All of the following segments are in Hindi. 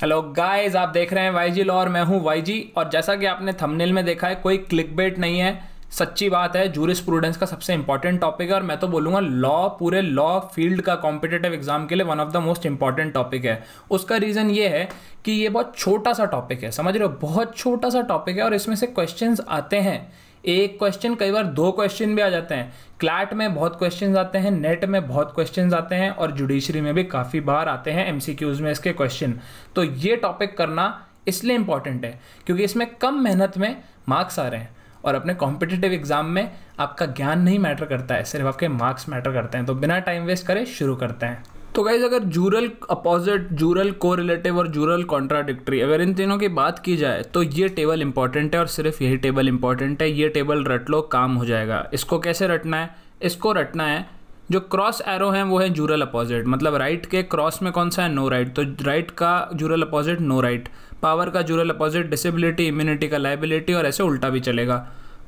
हेलो गाइस आप देख रहे हैं वाईजी लॉ और मैं हूं वाईजी और जैसा कि आपने थंबनेल में देखा है कोई क्लिक बेट नहीं है सच्ची बात है जूरिस स्टूडेंट्स का सबसे इंपॉर्टेंट टॉपिक है और मैं तो बोलूँगा लॉ पूरे लॉ फील्ड का कॉम्पिटेटिव एग्जाम के लिए one of the most important topic है उसका रीज़न ये है कि ये बहुत छोटा सा टॉपिक है समझ रहे हो बहुत छोटा सा टॉपिक है और इसमें से क्वेश्चन आते हैं एक क्वेश्चन कई बार दो क्वेश्चन भी आ जाते हैं क्लैट में बहुत क्वेश्चन आते हैं नेट में बहुत क्वेश्चन आते हैं और जुडिशरी में भी काफ़ी बार आते हैं एम में इसके क्वेश्चन तो ये टॉपिक करना इसलिए इंपॉर्टेंट है क्योंकि इसमें कम मेहनत में मार्क्स आ रहे हैं और अपने कॉम्पिटिटिव एग्जाम में आपका ज्ञान नहीं मैटर करता है सिर्फ आपके मार्क्स मैटर करते हैं तो बिना टाइम वेस्ट करें शुरू करते हैं तो गाइज अगर जूरल अपोजिट जूरल रिलेटिव और जूरल कॉन्ट्राडिक्ट्री अगर इन तीनों की बात की जाए तो ये टेबल इंपॉर्टेंट है और सिर्फ यही टेबल इंपॉर्टेंट है ये टेबल रट लो काम हो जाएगा इसको कैसे रटना है इसको रटना है जो क्रॉस एरो हैं वो है जूरल अपोजिट मतलब राइट के क्रॉस में कौन सा है नो राइट तो राइट का jural opposite no right power का जूरल अपोजिट डिसेबिलिटी इम्यूनिटी का लाइबिलिटी और ऐसे उल्टा भी चलेगा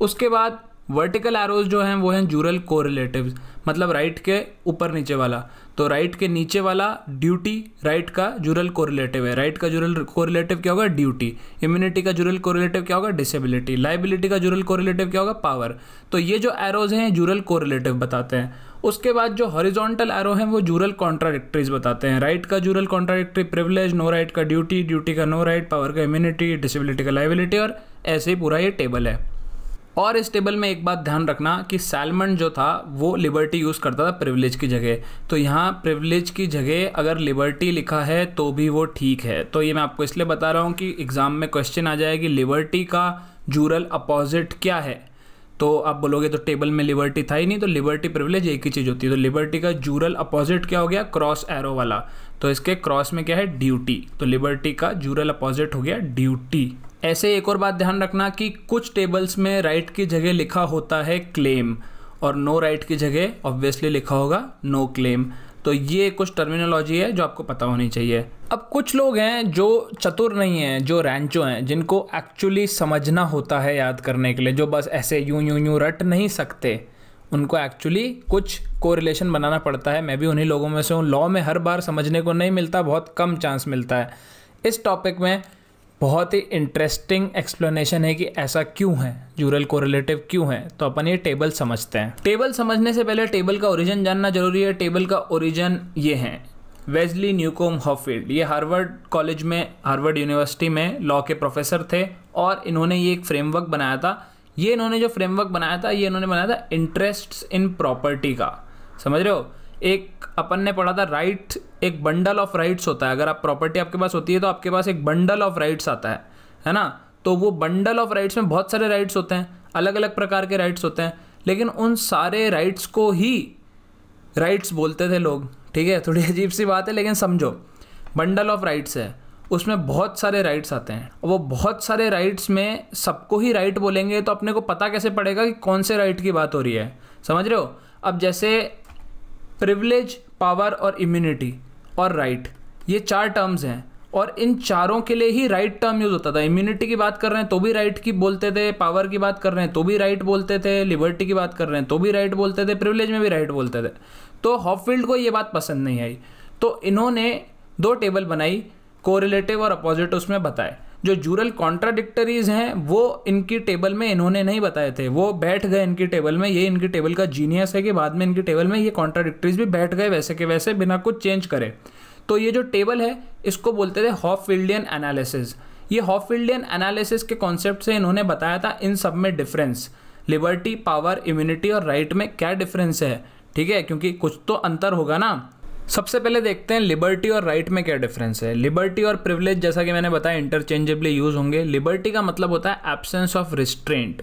उसके बाद वर्टिकल एरोज जो हैं वो हैं जूरल कोरिलेटिव मतलब राइट के ऊपर नीचे वाला तो राइट के नीचे वाला ड्यूटी राइट का जूरल कोरिलेटिव है राइट का जूरल कोरिलेटिव क्या होगा ड्यूटी इम्यूनिटी का जूरल कोरिलेटिव क्या होगा डिसेबिलिटी लाइबिलिटी का जूरल कोरिलेटिव क्या होगा पावर तो ये जो एरोज हैं जूरल कोरिलेटिव बताते हैं उसके बाद जो हॉरिजॉन्टल एरो हैं वो जूरल कॉन्ट्राडिक्ट्रीज बताते हैं राइट का jural contradictory privilege no right का ड्यूटी ड्यूटी का नो राइट पावर का इम्यूनिटी डिसेबिलिटी का लाइबिलिटी और ऐसे ही पूरा ये टेबल है और इस टेबल में एक बात ध्यान रखना कि सैलमन जो था वो लिबर्टी यूज़ करता था प्रिविलेज की जगह तो यहाँ प्रिविलेज की जगह अगर लिबर्टी लिखा है तो भी वो ठीक है तो ये मैं आपको इसलिए बता रहा हूँ कि एग्ज़ाम में क्वेश्चन आ जाए कि लिबर्टी का जूरल अपोजिट क्या है तो आप बोलोगे तो टेबल में लिबर्टी था ही नहीं तो लिबर्टी प्रिविलेज एक ही चीज़ होती है तो लिबर्टी का जूरल अपोजिट क्या हो गया क्रॉस एरो वाला तो इसके क्रॉस में क्या है ड्यूटी तो लिबर्टी का जूरल अपोजिट हो गया ड्यूटी ऐसे एक और बात ध्यान रखना कि कुछ टेबल्स में राइट की जगह लिखा होता है क्लेम और नो राइट की जगह ऑब्वियसली लिखा होगा नो क्लेम तो ये कुछ टर्मिनोलॉजी है जो आपको पता होनी चाहिए अब कुछ लोग हैं जो चतुर नहीं हैं जो रैंचो हैं जिनको एक्चुअली समझना होता है याद करने के लिए जो बस ऐसे यूं यूं यूं रट नहीं सकते उनको एक्चुअली कुछ कोरिलेशन बनाना पड़ता है मैं भी उन्हीं लोगों में से हूँ लॉ में हर बार समझने को नहीं मिलता बहुत कम चांस मिलता है इस टॉपिक में बहुत ही इंटरेस्टिंग एक्सप्लेनेशन है कि ऐसा क्यों है जूरल कोरिलेटिव क्यों है तो अपन ये टेबल समझते हैं टेबल समझने से पहले टेबल का ओरिजिन जानना जरूरी है टेबल का ओरिजिन ये है वेजली न्यूकोम हॉफील्ड ये हार्वर्ड कॉलेज में हार्वर्ड यूनिवर्सिटी में लॉ के प्रोफेसर थे और इन्होंने ये एक फ्रेमवर्क बनाया था ये इन्होंने जो फ्रेमवर्क बनाया था ये इन्होंने बनाया था इंटरेस्ट इन प्रॉपर्टी का समझ रहे हो एक अपन ने पढ़ा था राइट एक बंडल ऑफ राइट्स होता है अगर आप प्रॉपर्टी आपके पास होती है तो आपके पास एक बंडल ऑफ राइट्स आता है है ना तो वो बंडल ऑफ राइट्स में बहुत सारे राइट्स होते हैं अलग अलग प्रकार के राइट्स होते हैं लेकिन उन सारे राइट्स को ही राइट्स बोलते थे लोग ठीक है थोड़ी अजीब सी बात है लेकिन समझो बंडल ऑफ राइट्स है उसमें बहुत सारे राइट्स आते हैं वो बहुत सारे राइट्स में सबको ही राइट बोलेंगे तो अपने को पता कैसे पड़ेगा कि कौन से राइट की बात हो रही है समझ रहे हो अब जैसे प्रिविलेज पावर और इम्यूनिटी और राइट right. ये चार टर्म्स हैं और इन चारों के लिए ही राइट right टर्म यूज़ होता था इम्यूनिटी की बात कर रहे हैं तो भी राइट right की बोलते थे पावर की बात कर रहे हैं तो भी राइट बोलते थे लिबर्टी की बात कर रहे हैं तो भी राइट बोलते थे प्रिविलेज में भी राइट बोलते थे तो हॉफील्ड को ये बात पसंद नहीं आई तो इन्होंने दो टेबल बनाई कोरिलेटिव और अपोजिट उसमें बताए जो जूरल कॉन्ट्राडिक्टरीज हैं वो इनकी टेबल में इन्होंने नहीं बताए थे वो बैठ गए इनकी टेबल में ये इनकी टेबल का जीनियस है कि बाद में इनकी टेबल में ये कॉन्ट्राडिक्टरीज भी बैठ गए वैसे के वैसे बिना कुछ चेंज करे तो ये जो टेबल है इसको बोलते थे हॉफ फील्डियन एनालिसिस ये हॉफ फील्डियन एनालिसिस के कॉन्सेप्ट से इन्होंने बताया था इन सब में डिफरेंस लिबर्टी पावर इम्यूनिटी और राइट में क्या डिफरेंस है ठीक है क्योंकि कुछ तो अंतर होगा ना सबसे पहले देखते हैं लिबर्टी और राइट right में क्या डिफरेंस है लिबर्टी और प्रिविलेज जैसा कि मैंने बताया इंटरचेंजेबली यूज होंगे लिबर्टी का मतलब होता है एब्सेंस ऑफ रिस्ट्रेंट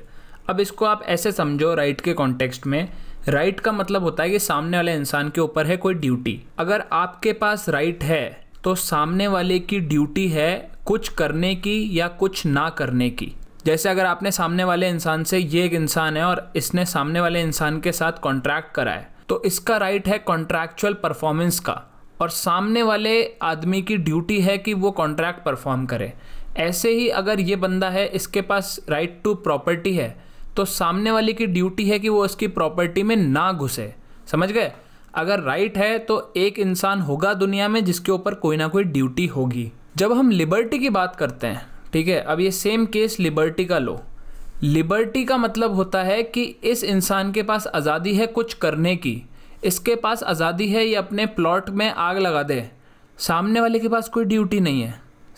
अब इसको आप ऐसे समझो राइट right के कॉन्टेक्स्ट में राइट right का मतलब होता है कि सामने वाले इंसान के ऊपर है कोई ड्यूटी अगर आपके पास राइट है तो सामने वाले की ड्यूटी है कुछ करने की या कुछ ना करने की जैसे अगर आपने सामने वाले इंसान से ये एक इंसान है और इसने सामने वाले इंसान के साथ कॉन्ट्रैक्ट करा है तो इसका राइट है कॉन्ट्रैक्चुअल परफॉर्मेंस का और सामने वाले आदमी की ड्यूटी है कि वो कॉन्ट्रैक्ट परफॉर्म करे ऐसे ही अगर ये बंदा है इसके पास राइट टू प्रॉपर्टी है तो सामने वाले की ड्यूटी है कि वो उसकी प्रॉपर्टी में ना घुसे समझ गए अगर राइट है तो एक इंसान होगा दुनिया में जिसके ऊपर कोई ना कोई ड्यूटी होगी जब हम लिबर्टी की बात करते हैं ठीक है अब ये सेम केस लिबर्टी का लो लिबर्टी का मतलब होता है कि इस इंसान के पास आज़ादी है कुछ करने की इसके पास आज़ादी है ये अपने प्लॉट में आग लगा दे सामने वाले के पास कोई ड्यूटी नहीं है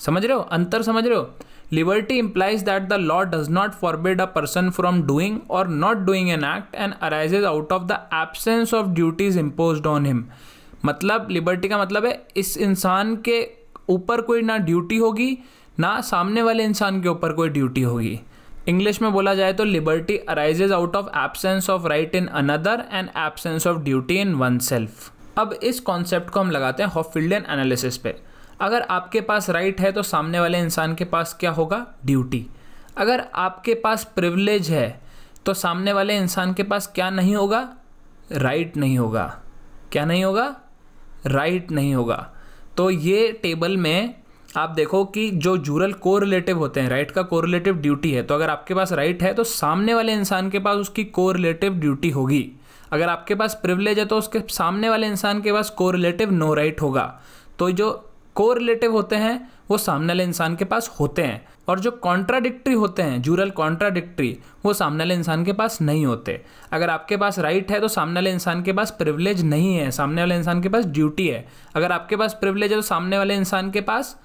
समझ रहे हो अंतर समझ रहे हो liberty implies that the law does not forbid a person from doing और not doing an act and arises out of the absence of duties impose on him मतलब लिबर्टी का मतलब है इस इंसान के ऊपर कोई ना ड्यूटी होगी ना सामने वाले इंसान के ऊपर कोई ड्यूटी होगी इंग्लिश में बोला जाए तो liberty arises out of absence of right in another and absence of duty in oneself अब इस कॉन्सेप्ट को हम लगाते हैं हॉफील्डियन एनालिसिस पे अगर आपके पास राइट right है तो सामने वाले इंसान के पास क्या होगा ड्यूटी अगर आपके पास प्रिविलेज है तो सामने वाले इंसान के पास क्या नहीं होगा राइट right नहीं होगा क्या नहीं होगा राइट right नहीं होगा तो ये टेबल में आप देखो कि जो जूरल कोरिलेटिव होते हैं राइट का कोरिलेटिव ड्यूटी है तो अगर आपके पास राइट है तो सामने वाले इंसान के पास उसकी रिलेटिव ड्यूटी होगी अगर आपके पास प्रिवलेज है तो उसके सामने वाले इंसान के पास कोरिलेटिव नो राइट होगा तो जो को रिलेटिव होते हैं वो सामने वाले इंसान के पास होते हैं और जो कॉन्ट्राडिक्ट्री होते हैं जूरल कॉन्ट्राडिक्ट्री वो सामने वाले इंसान के पास नहीं होते अगर आपके पास राइट है तो सामने वाले इंसान के पास प्रिवलेज नहीं है सामने वाले इंसान के पास ड्यूटी है अगर आपके पास प्रिवलेज है तो सामने वाले इंसान के पास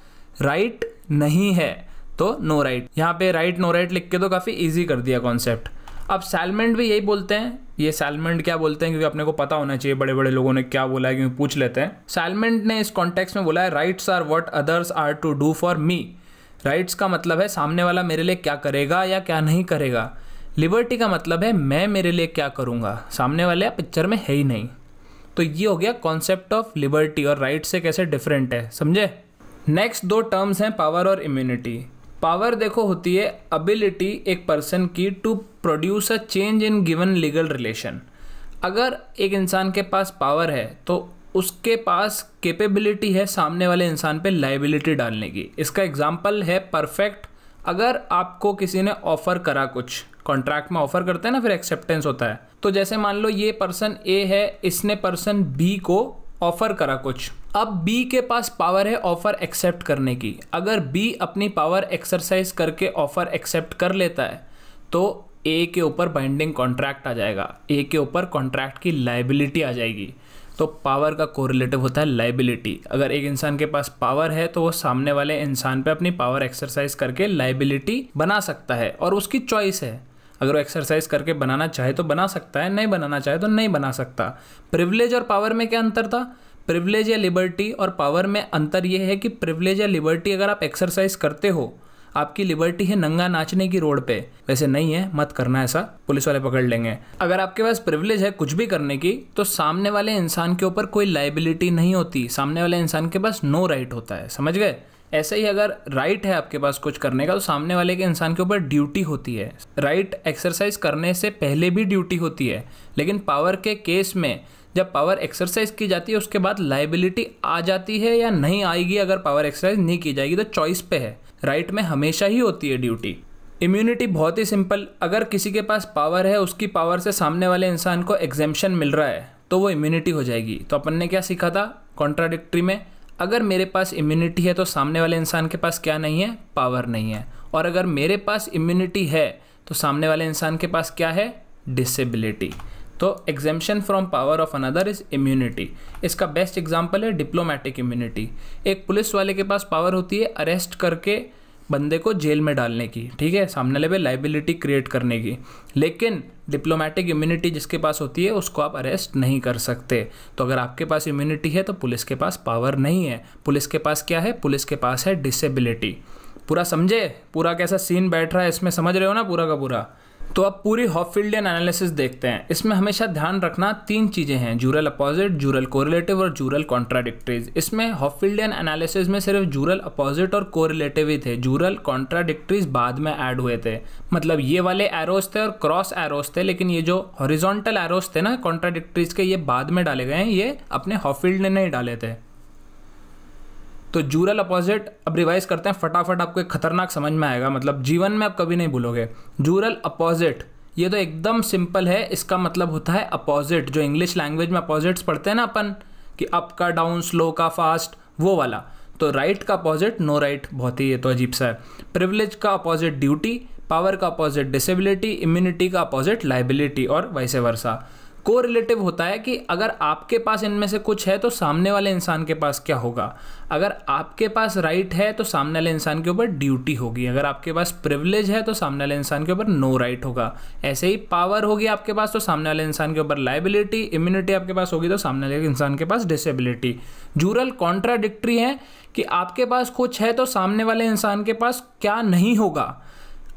राइट right नहीं है तो नो राइट यहाँ पे राइट नो राइट लिख के तो काफ़ी ईजी कर दिया कॉन्सेप्ट अब सैलमेंट भी यही बोलते हैं ये सैलमेंट क्या बोलते हैं क्योंकि अपने को पता होना चाहिए बड़े बड़े लोगों ने क्या बोला है क्योंकि पूछ लेते हैं सैलमेंट ने इस कॉन्टेक्स्ट में बोला है rights are what others are to do for me rights का मतलब है सामने वाला मेरे लिए क्या करेगा या क्या नहीं करेगा लिबर्टी का मतलब है मैं मेरे लिए क्या करूँगा सामने वाले पिक्चर में है ही नहीं तो ये हो गया कॉन्सेप्ट ऑफ लिबर्टी और राइट से कैसे डिफरेंट है समझे नेक्स्ट दो टर्म्स हैं पावर और इम्यूनिटी पावर देखो होती है अबिलिटी एक पर्सन की to produce a change in given legal relation अगर एक इंसान के पास पावर है तो उसके पास कैपेबिलिटी है सामने वाले इंसान पे लाइबिलिटी डालने की इसका एग्जाम्पल है परफेक्ट अगर आपको किसी ने ऑफ़र करा कुछ कॉन्ट्रैक्ट में ऑफ़र करते हैं ना फिर एक्सेप्टेंस होता है तो जैसे मान लो ये पर्सन ए है इसने पर्सन बी को ऑफ़र करा कुछ अब बी के पास पावर है ऑफ़र एक्सेप्ट करने की अगर बी अपनी पावर एक्सरसाइज करके ऑफ़र एक्सेप्ट कर लेता है तो ए के ऊपर बाइंडिंग कॉन्ट्रैक्ट आ जाएगा ए के ऊपर कॉन्ट्रैक्ट की लाइबिलिटी आ जाएगी तो पावर का कोरिलेटिव होता है लाइबिलिटी अगर एक इंसान के पास पावर है तो वो सामने वाले इंसान पे अपनी पावर एक्सरसाइज करके लाइबिलिटी बना सकता है और उसकी चॉइस है अगर वो एक्सरसाइज करके बनाना चाहे तो बना सकता है नहीं बनाना चाहे तो नहीं बना सकता प्रिवलेज और पावर में क्या अंतर था प्रिवलेज या लिबर्टी और पावर में अंतर यह है कि प्रिवलेज या लिबर्टी अगर आप एक्सरसाइज करते हो आपकी लिबर्टी है नंगा नाचने की रोड पे वैसे नहीं है मत करना ऐसा पुलिस वाले पकड़ लेंगे अगर आपके पास प्रिविलेज है कुछ भी करने की तो सामने वाले इंसान के ऊपर कोई लाइबिलिटी नहीं होती सामने वाले इंसान के पास नो राइट होता है समझ गए ऐसे ही अगर राइट है आपके पास कुछ करने का तो सामने वाले के इंसान के ऊपर ड्यूटी होती है राइट एक्सरसाइज करने से पहले भी ड्यूटी होती है लेकिन पावर के केस में जब पावर एक्सरसाइज की जाती है उसके बाद लाइबिलिटी आ जाती है या नहीं आएगी अगर पावर एक्सरसाइज नहीं की जाएगी तो चॉइस पे है राइट में हमेशा ही होती है ड्यूटी इम्यूनिटी बहुत ही सिंपल अगर किसी के पास पावर है उसकी पावर से सामने वाले इंसान को एग्जेम्पन मिल रहा है तो वो इम्यूनिटी हो जाएगी तो अपन ने क्या सीखा था कॉन्ट्राडिक्ट्री में अगर मेरे पास इम्यूनिटी है तो सामने वाले इंसान के पास क्या नहीं है पावर नहीं है और अगर मेरे पास इम्यूनिटी है तो सामने वाले इंसान के पास क्या है डिसेबिलिटी तो exemption from power of another is immunity इसका बेस्ट एग्जाम्पल है डिप्लोमेटिक इम्यूनिटी एक पुलिस वाले के पास पावर होती है अरेस्ट करके बंदे को जेल में डालने की ठीक है सामने वाले पे लाइबिलिटी क्रिएट करने की लेकिन डिप्लोमेटिक इम्यूनिटी जिसके पास होती है उसको आप अरेस्ट नहीं कर सकते तो अगर आपके पास इम्यूनिटी है तो पुलिस के पास पावर नहीं है पुलिस के पास क्या है पुलिस के पास है डिसेबिलिटी पूरा समझे पूरा कैसा सीन बैठ रहा है इसमें समझ रहे हो ना पूरा का पूरा तो अब पूरी हॉफील्डियन एनालिसिस देखते हैं इसमें हमेशा ध्यान रखना तीन चीज़ें हैं जूरल अपोजिट जूरल कोरिलेटिव और जूरल कॉन्ट्राडिक्ट्रीज इसमें हॉफील्डियन एनालिसिस में सिर्फ जूरल अपोजिट और कोरिलेटिव ही थे जूरल कॉन्ट्राडिक्ट्रीज बाद में ऐड हुए थे मतलब ये वाले एरोज थे और क्रॉस एरोज थे लेकिन ये जो हॉरिजॉन्टल एरोज थे ना कॉन्ट्राडिक्ट्रीज के ये बाद में डाले गए हैं ये अपने हॉफील्ड ने नहीं डाले थे तो जूरल अपोजिट अब रिवाइज करते हैं फटाफट आपको एक खतरनाक समझ में आएगा मतलब जीवन में आप कभी नहीं भूलोगे जूरल अपोजिट ये तो एकदम सिंपल है इसका मतलब होता है अपोजिट जो इंग्लिश लैंग्वेज में अपोजिट्स पढ़ते हैं ना अपन कि अप का डाउन स्लो का फास्ट वो वाला तो राइट का अपोजिट नो राइट बहुत ही ये तो अजीब सा है प्रिविलेज का अपोजिट ड्यूटी पावर का अपोजिट डिसेबिलिटी इम्यूनिटी का अपोजिट लाइबिलिटी और वैसे वर्षा को रिलेटिव होता है कि अगर आपके पास इनमें से कुछ है तो सामने वाले इंसान के पास क्या होगा अगर आपके पास राइट right है तो सामने वाले इंसान के ऊपर ड्यूटी होगी अगर आपके पास प्रिविलेज है तो सामने वाले इंसान के ऊपर नो राइट होगा ऐसे ही पावर होगी आपके पास तो सामने वाले इंसान के ऊपर लाइबिलिटी इम्यूनिटी आपके पास होगी तो सामने वाले इंसान के पास डिसेबिलिटी जूरल कॉन्ट्राडिक्ट्री है कि आपके पास कुछ है तो सामने वाले इंसान के पास क्या नहीं होगा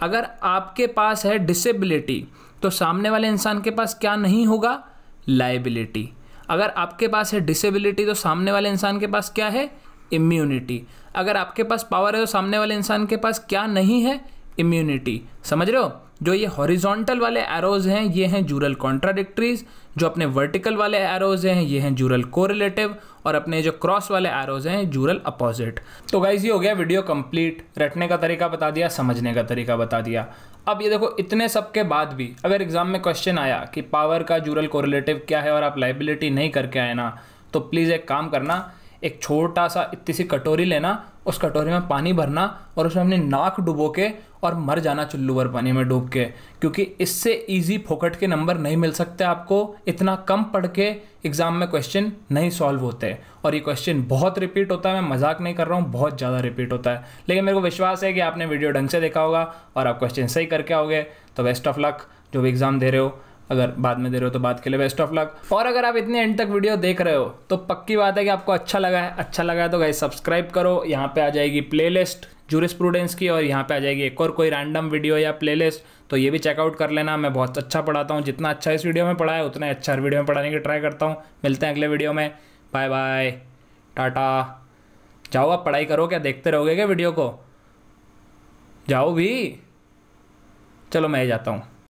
अगर आपके पास है डिसेबिलिटी तो सामने वाले इंसान के पास क्या नहीं होगा लाइबिलिटी अगर आपके पास है डिसेबिलिटी तो सामने वाले इंसान के पास क्या है इम्यूनिटी अगर आपके पास पावर है तो सामने वाले इंसान के पास क्या नहीं है इम्यूनिटी समझ रहे हो जो ये हॉरिजॉन्टल वाले एरोज हैं ये हैं जूरल कॉन्ट्राडिक्ट्रीज जो अपने वर्टिकल वाले एरोज हैं ये हैं जूरल कोरिलेटिव और अपने जो क्रॉस वाले एरोज हैं जूरल अपोजिट तो गाइज ये हो गया वीडियो कंप्लीट रटने का तरीका बता दिया समझने का तरीका बता दिया अब ये देखो इतने सब के बाद भी अगर एग्जाम में क्वेश्चन आया कि पावर का जूरल कोरिलेटिव क्या है और आप लाइबिलिटी नहीं करके आए ना तो प्लीज़ एक काम करना एक छोटा सा इतनी सी कटोरी लेना उस कटोरी में पानी भरना और उसमें अपनी नाक डुबो के और मर जाना चुल्लूवर पानी में डूब के क्योंकि इससे इजी फोकट के नंबर नहीं मिल सकते आपको इतना कम पढ़ के एग्ज़ाम में क्वेश्चन नहीं सॉल्व होते और ये क्वेश्चन बहुत रिपीट होता है मैं मजाक नहीं कर रहा हूँ बहुत ज़्यादा रिपीट होता है लेकिन मेरे को विश्वास है कि आपने वीडियो ढंग से देखा होगा और आप क्वेश्चन सही करके आओगे तो बेस्ट ऑफ लक जो भी एग्ज़ाम दे रहे हो अगर बाद में दे रहे हो तो बात के लिए बेस्ट ऑफ लक और अगर आप इतने एंड तक वीडियो देख रहे हो तो पक्की बात है कि आपको अच्छा लगा है अच्छा लगा है तो गाइज सब्सक्राइब करो यहाँ पे आ जाएगी प्लेलिस्ट जूरिस्प्रूडेंस की और यहाँ पे आ जाएगी एक और कोई रैंडम वीडियो या प्लेलिस्ट तो ये भी चेकआउट कर लेना मैं बहुत अच्छा पढ़ाता हूँ जितना अच्छा इस वीडियो में पढ़ा है उतना अच्छा हर वीडियो में पढ़ाने की ट्राई करता हूँ मिलते हैं अगले वीडियो में बाय बाय टाटा जाओ आप पढ़ाई करो क्या देखते रहोगे क्या वीडियो को जाओ भी चलो मैं ही जाता हूँ